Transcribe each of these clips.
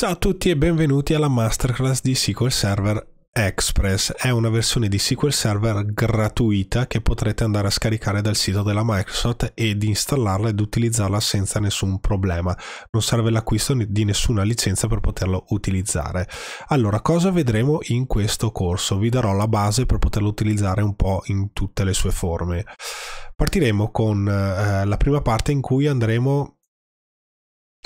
Ciao a tutti e benvenuti alla masterclass di SQL Server Express. È una versione di SQL Server gratuita che potrete andare a scaricare dal sito della Microsoft ed installarla ed utilizzarla senza nessun problema. Non serve l'acquisto di nessuna licenza per poterlo utilizzare. Allora, cosa vedremo in questo corso? Vi darò la base per poterlo utilizzare un po' in tutte le sue forme. Partiremo con eh, la prima parte in cui andremo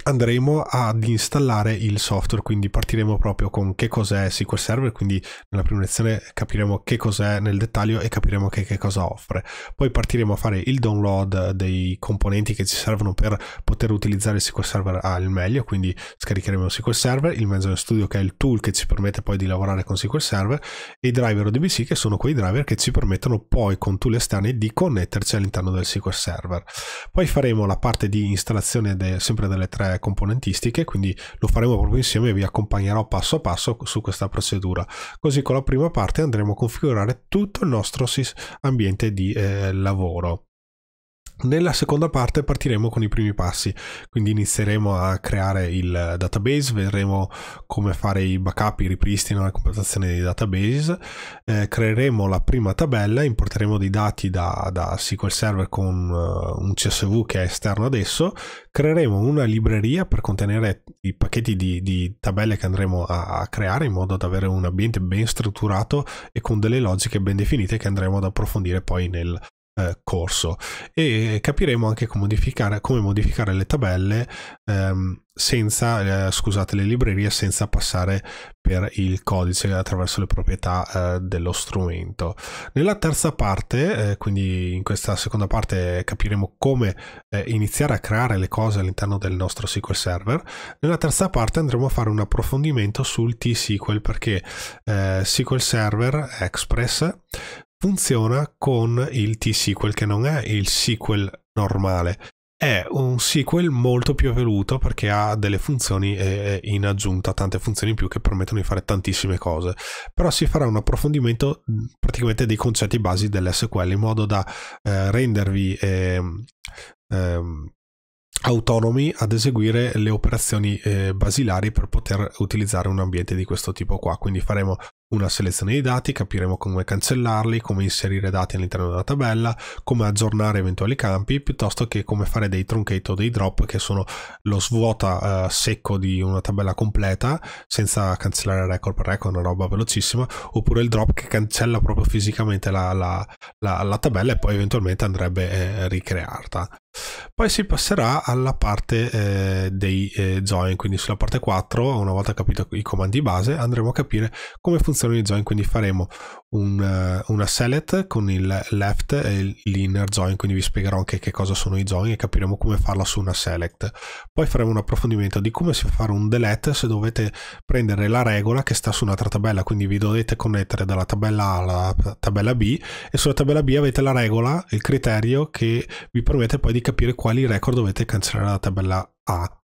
andremo ad installare il software, quindi partiremo proprio con che cos'è SQL Server, quindi nella prima lezione capiremo che cos'è nel dettaglio e capiremo che, che, cosa offre. Poi partiremo a fare il download dei componenti che ci servono per poter utilizzare SQL Server al meglio, quindi scaricheremo SQL Server, il Management Studio che è il tool che ci permette poi di lavorare con SQL Server e i driver ODBC che sono quei driver che ci permettono poi con tool esterni di connetterci all'interno del SQL Server. Poi faremo la parte di installazione de, sempre delle tre componentistiche, quindi lo faremo proprio insieme e vi accompagnerò passo a passo su questa procedura. Così con la prima parte andremo a configurare tutto il nostro ambiente di eh, lavoro. Nella seconda parte partiremo con i primi passi, quindi inizieremo a creare il database, vedremo come fare i backup, il ripristino, la computazione dei database, eh, creeremo la prima tabella, importeremo dei dati da, da SQL Server con uh, un CSV che è esterno adesso, creeremo una libreria per contenere i pacchetti di, di tabelle che andremo a, a creare in modo da avere un ambiente ben strutturato e con delle logiche ben definite che andremo ad approfondire poi nel eh, corso e capiremo anche come modificare, come modificare le tabelle ehm, senza, eh, scusate, le librerie senza passare per il codice attraverso le proprietà eh, dello strumento. Nella terza parte, eh, quindi in questa seconda parte capiremo come eh, iniziare a creare le cose all'interno del nostro SQL Server. Nella terza parte andremo a fare un approfondimento sul T-SQL perché eh, SQL Server Express funziona con il t sql che non è il SQL normale. È un SQL molto più evoluto perché ha delle funzioni in aggiunta, tante funzioni in più che permettono di fare tantissime cose. Però si farà un approfondimento praticamente dei concetti basi dell'SQL in modo da eh, rendervi eh, autonomi ad eseguire le operazioni eh, basilari per poter utilizzare un ambiente di questo tipo qua. Quindi faremo una selezione di dati, capiremo come cancellarli, come inserire dati all'interno della tabella, come aggiornare eventuali campi, piuttosto che come fare dei truncate o dei drop che sono lo svuota eh, secco di una tabella completa senza cancellare record per record, una roba velocissima, oppure il drop che cancella proprio fisicamente la, la, la, la tabella e poi eventualmente andrebbe eh, ricreata. Poi si passerà alla parte eh, dei eh, join, quindi sulla parte 4, una volta capito i comandi base, andremo a capire come funziona operazioni di join, quindi faremo un, eh, una select con il left e l'inner join, quindi vi spiegherò anche che cosa sono i join e capiremo come farla su una select. Poi faremo un approfondimento di come si fa un delete se dovete prendere la regola che sta su un'altra tabella, quindi vi dovete connettere dalla tabella A alla tabella B e sulla tabella B avete la regola, il criterio che vi permette poi di capire quali record dovete cancellare dalla tabella A.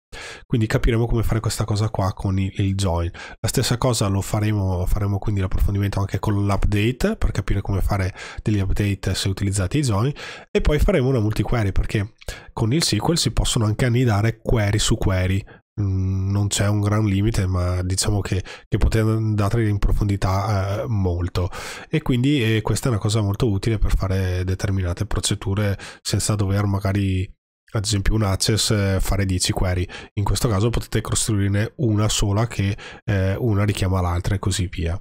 Quindi capiremo come fare questa cosa qua con il, il join. La stessa cosa lo faremo, faremo quindi l'approfondimento anche con l'update per capire come fare degli update se utilizzate i join e poi faremo una multi query perché con il SQL si possono anche annidare query su query mm, non c'è un gran limite, ma diciamo che, che potete andare in profondità eh, molto. E quindi eh, questa è una cosa molto utile per fare determinate procedure senza dover magari ad esempio un access eh, fare 10 query in questo caso potete costruirne una sola che eh, una richiama l'altra e così via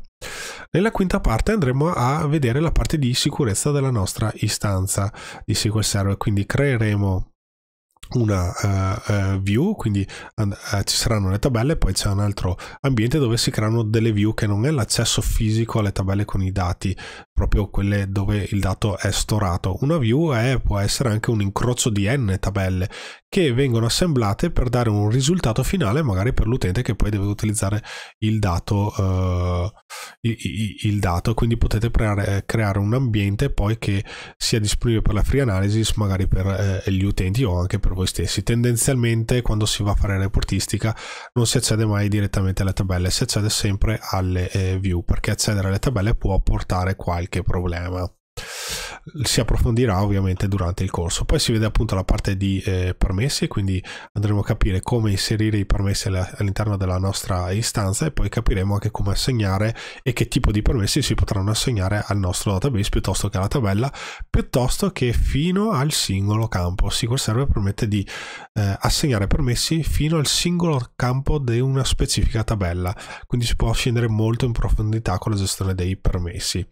nella quinta parte andremo a vedere la parte di sicurezza della nostra istanza di SQL Server quindi creeremo una uh, uh, view, quindi uh, ci saranno le tabelle, poi c'è un altro ambiente dove si creano delle view che non è l'accesso fisico alle tabelle con i dati, proprio quelle dove il dato è storato. Una view è, può essere anche un incrocio di n tabelle che vengono assemblate per dare un risultato finale magari per l'utente che poi deve utilizzare il dato, eh, il, il dato. quindi potete creare, eh, creare, un ambiente poi che sia disponibile per la free analysis magari per eh, gli utenti o anche per voi stessi tendenzialmente quando si va a fare reportistica non si accede mai direttamente alle tabelle si accede sempre alle eh, view perché accedere alle tabelle può portare qualche problema si approfondirà ovviamente durante il corso. Poi si vede appunto la parte di eh, permessi, quindi andremo a capire come inserire i permessi all'interno della nostra istanza e poi capiremo anche come assegnare e che tipo di permessi si potranno assegnare al nostro database piuttosto che alla tabella, piuttosto che fino al singolo campo. SQL Server permette di eh, assegnare permessi fino al singolo campo di una specifica tabella, quindi si può scendere molto in profondità con la gestione dei permessi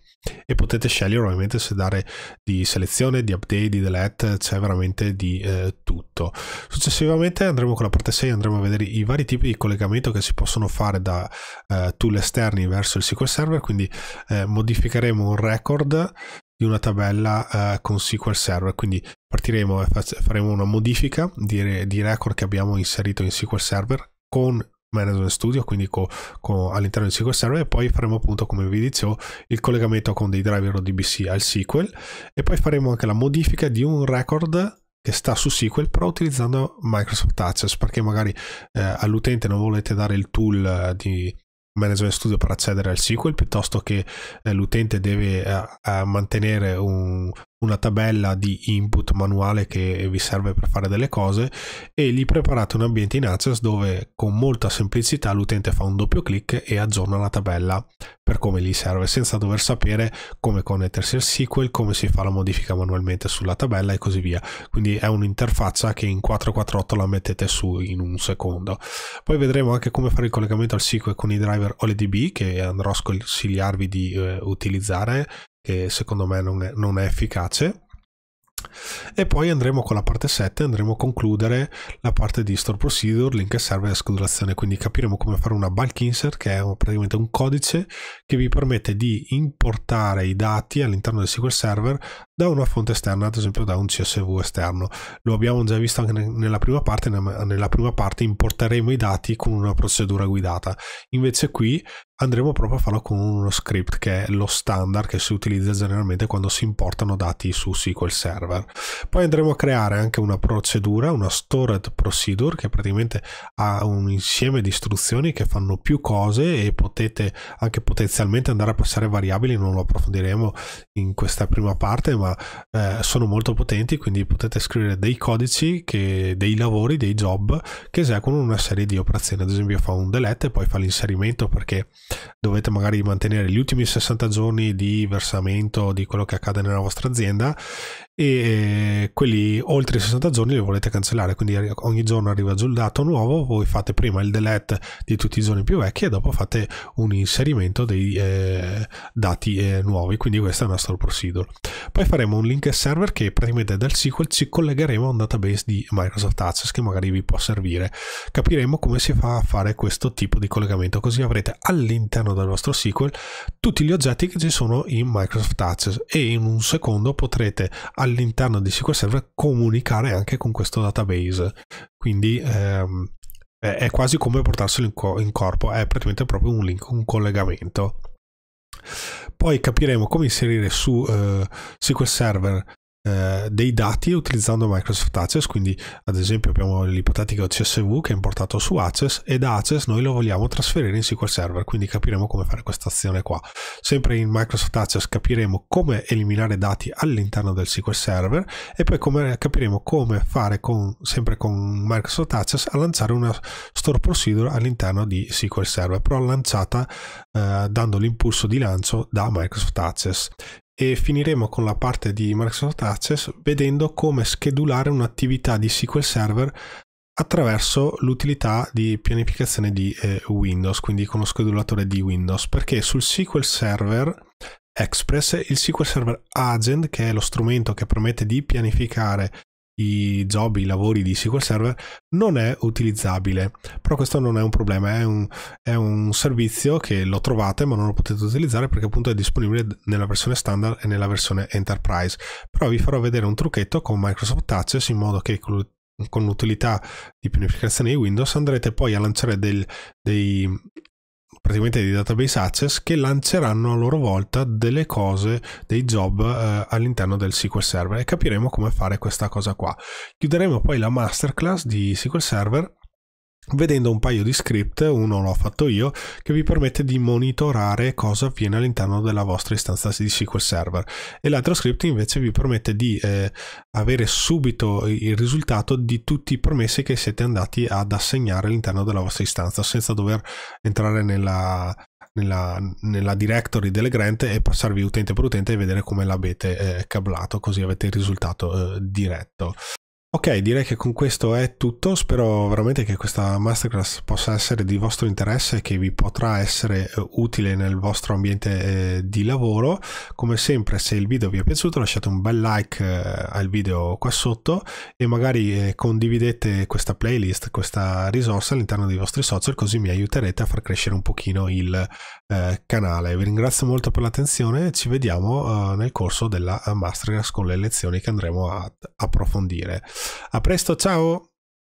e potete scegliere ovviamente se dare di selezione, di update, di delete, c'è veramente di eh, tutto. Successivamente andremo con la parte 6, andremo a vedere i vari tipi di collegamento che si possono fare da eh, tool esterni verso il SQL Server, quindi eh, modificheremo un record di una tabella eh, con SQL Server, quindi partiremo e faremo una modifica di, di record che abbiamo inserito in SQL Server con Management Studio, quindi co, co, all'interno del SQL Server e poi faremo appunto, come vi dicevo, il collegamento con dei driver ODBC al SQL e poi faremo anche la modifica di un record che sta su SQL però utilizzando Microsoft Access perché magari eh, all'utente non volete dare il tool eh, di Management Studio per accedere al SQL piuttosto che eh, l'utente deve eh, mantenere un, una tabella di input manuale che vi serve per fare delle cose e gli preparate un ambiente in Access dove con molta semplicità l'utente fa un doppio clic e aggiorna la tabella per come gli serve senza dover sapere come connettersi al SQL, come si fa la modifica manualmente sulla tabella e così via. Quindi è un'interfaccia che in 448 la mettete su in un secondo. Poi vedremo anche come fare il collegamento al SQL con i driver OLEDB che andrò a sconsigliarvi di eh, utilizzare che secondo me non è, non è efficace. E poi andremo con la parte 7, andremo a concludere la parte di store procedure, link server e schedulazione, quindi capiremo come fare una bulk insert che è praticamente un codice che vi permette di importare i dati all'interno del SQL Server da una fonte esterna, ad esempio da un CSV esterno. Lo abbiamo già visto anche nella prima parte, nella prima parte importeremo i dati con una procedura guidata. Invece qui andremo proprio a farlo con uno script che è lo standard che si utilizza generalmente quando si importano dati su SQL Server. Poi andremo a creare anche una procedura, una stored procedure che praticamente ha un insieme di istruzioni che fanno più cose e potete anche potenzialmente andare a passare variabili, non lo approfondiremo in questa prima parte, ma eh, sono molto potenti, quindi potete scrivere dei codici, che, dei lavori, dei job che eseguono una serie di operazioni, ad esempio fa un delete e poi fa l'inserimento perché dovete magari mantenere gli ultimi 60 giorni di versamento di quello che accade nella vostra azienda e quelli oltre i 60 giorni li volete cancellare quindi ogni giorno arriva giù il dato nuovo voi fate prima il delete di tutti i giorni più vecchi e dopo fate un inserimento dei eh, dati eh, nuovi quindi questa è una store procedure poi faremo un link server che praticamente dal SQL ci collegheremo a un database di Microsoft Access che magari vi può servire capiremo come si fa a fare questo tipo di collegamento così avrete all'interno all'interno del vostro SQL tutti gli oggetti che ci sono in Microsoft Access e in un secondo potrete all'interno di SQL Server comunicare anche con questo database. Quindi ehm, è quasi come portarselo in, co in corpo, è praticamente proprio un link, un collegamento. Poi capiremo come inserire su eh, SQL Server eh, dei dati utilizzando Microsoft Access, quindi ad esempio abbiamo l'ipotetico CSV che è importato su Access e da Access noi lo vogliamo trasferire in SQL Server, quindi capiremo come fare questa azione qua. Sempre in Microsoft Access capiremo come eliminare dati all'interno del SQL Server e poi come, capiremo come fare con, sempre con Microsoft Access a lanciare una store procedure all'interno di SQL Server, però lanciata eh, dando l'impulso di lancio da Microsoft Access e finiremo con la parte di Microsoft Access vedendo come schedulare un'attività di SQL Server attraverso l'utilità di pianificazione di eh, Windows, quindi con lo schedulatore di Windows, perché sul SQL Server Express il SQL Server Agent, che è lo strumento che permette di pianificare i job, i lavori di SQL Server non è utilizzabile però questo non è un problema è un, è un, servizio che lo trovate ma non lo potete utilizzare perché appunto è disponibile nella versione standard e nella versione enterprise però vi farò vedere un trucchetto con Microsoft Access in modo che con l'utilità di pianificazione di Windows andrete poi a lanciare del, dei, praticamente di database access che lanceranno a loro volta delle cose, dei job eh, all'interno del SQL Server e capiremo come fare questa cosa qua. Chiuderemo poi la masterclass di SQL Server vedendo un paio di script, uno l'ho fatto io, che vi permette di monitorare cosa avviene all'interno della vostra istanza di SQL Server e l'altro script invece vi permette di eh, avere subito il risultato di tutti i permessi che siete andati ad assegnare all'interno della vostra istanza senza dover entrare nella, nella, nella, directory delle grant e passarvi utente per utente e vedere come l'avete eh, cablato, così avete il risultato eh, diretto. Ok, direi che con questo è tutto, spero veramente che questa masterclass possa essere di vostro interesse e che vi potrà essere eh, utile nel vostro ambiente eh, di lavoro. Come sempre, se il video vi è piaciuto lasciate un bel like eh, al video qua sotto e magari condividete questa playlist, questa risorsa all'interno dei vostri social così mi aiuterete a far crescere un pochino il canale. Vi ringrazio molto per l'attenzione e ci vediamo nel corso della masterclass con le lezioni che andremo ad approfondire. A presto, chao.